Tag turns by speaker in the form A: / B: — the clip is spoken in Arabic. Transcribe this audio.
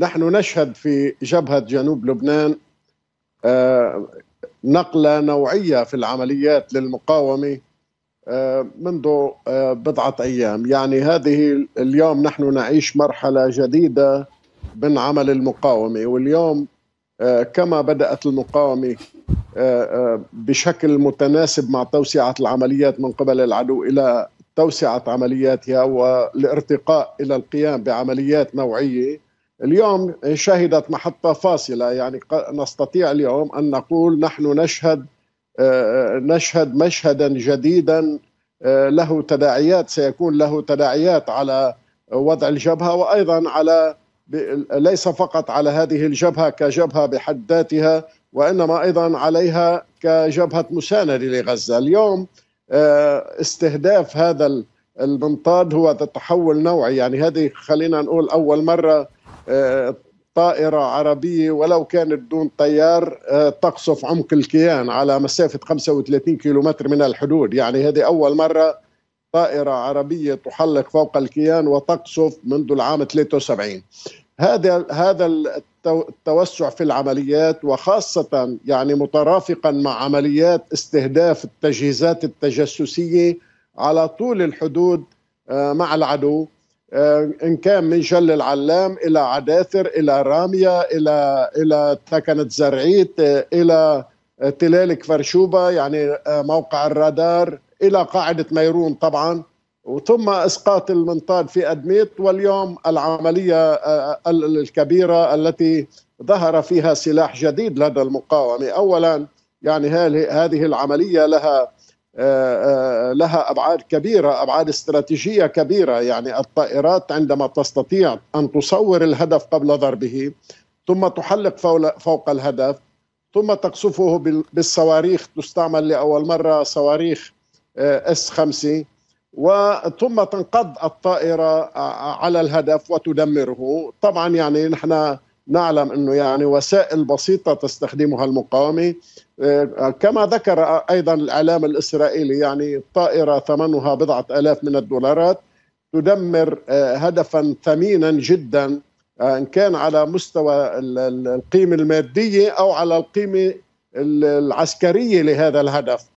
A: نحن نشهد في جبهة جنوب لبنان آه، نقلة نوعية في العمليات للمقاومة آه، منذ آه، بضعة أيام يعني هذه اليوم نحن نعيش مرحلة جديدة من عمل المقاومة واليوم كما بدأت المقاومة بشكل متناسب مع توسعة العمليات من قبل العدو إلى توسعة عملياتها والارتقاء إلى القيام بعمليات نوعية اليوم شهدت محطة فاصلة يعني نستطيع اليوم أن نقول نحن نشهد آه، آه، نشهد مشهدا جديدا آه، له تداعيات سيكون له تداعيات على وضع الجبهة وأيضا على ليس فقط على هذه الجبهة كجبهة بحد ذاتها وإنما أيضا عليها كجبهة مساندة لغزة اليوم استهداف هذا المنطاد هو تحول نوعي يعني هذه خلينا نقول أول مرة طائرة عربية ولو كانت دون طيار آه، تقصف عمق الكيان على مسافة 35 كيلومتر من الحدود يعني هذه أول مرة طائرة عربية تحلق فوق الكيان وتقصف منذ العام 73 هذا هذا التوسع في العمليات وخاصة يعني مترافقا مع عمليات استهداف التجهيزات التجسسية على طول الحدود آه، مع العدو آه، ان كان من جل العلام الى عداثر الى راميه الى الى تكنه زرعيت آه، الى آه، تلال فرشوبه يعني موقع الرادار الى قاعده ميرون طبعا وثم اسقاط المنطاد في ادميت واليوم العمليه الكبيره التي ظهر فيها سلاح جديد لدى المقاومه اولا يعني هذه العمليه لها لها ابعاد كبيره ابعاد استراتيجيه كبيره يعني الطائرات عندما تستطيع ان تصور الهدف قبل ضربه ثم تحلق فوق الهدف ثم تقصفه بالصواريخ تستعمل لاول مره صواريخ آه، اس 5 وثم تنقض الطائره آه، على الهدف وتدمره طبعا يعني نحن نعلم انه يعني وسائل بسيطه تستخدمها المقاومه آه، كما ذكر ايضا الاعلام الاسرائيلي يعني طائره ثمنها بضعه الاف من الدولارات تدمر آه، هدفا ثمينا جدا آه، ان كان على مستوى القيمه الماديه او على القيمه العسكريه لهذا الهدف